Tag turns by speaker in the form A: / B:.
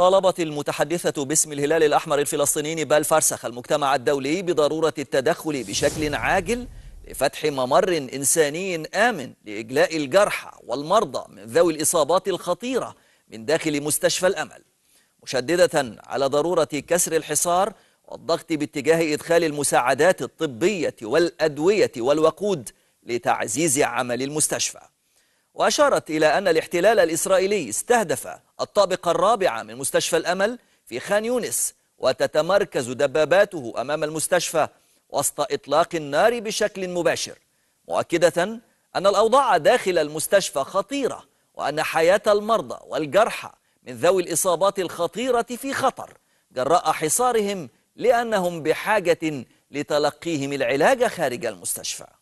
A: طالبت المتحدثة باسم الهلال الأحمر الفلسطيني فرسخ المجتمع الدولي بضرورة التدخل بشكل عاجل لفتح ممر إنساني آمن لإجلاء الجرحى والمرضى من ذوي الإصابات الخطيرة من داخل مستشفى الأمل مشددة على ضرورة كسر الحصار والضغط باتجاه إدخال المساعدات الطبية والأدوية والوقود لتعزيز عمل المستشفى وأشارت إلى أن الاحتلال الإسرائيلي استهدف الطابقة الرابعة من مستشفى الأمل في خان يونس وتتمركز دباباته أمام المستشفى وسط إطلاق النار بشكل مباشر مؤكدة أن الأوضاع داخل المستشفى خطيرة وأن حياة المرضى والجرحى من ذوي الإصابات الخطيرة في خطر جراء حصارهم لأنهم بحاجة لتلقيهم العلاج خارج المستشفى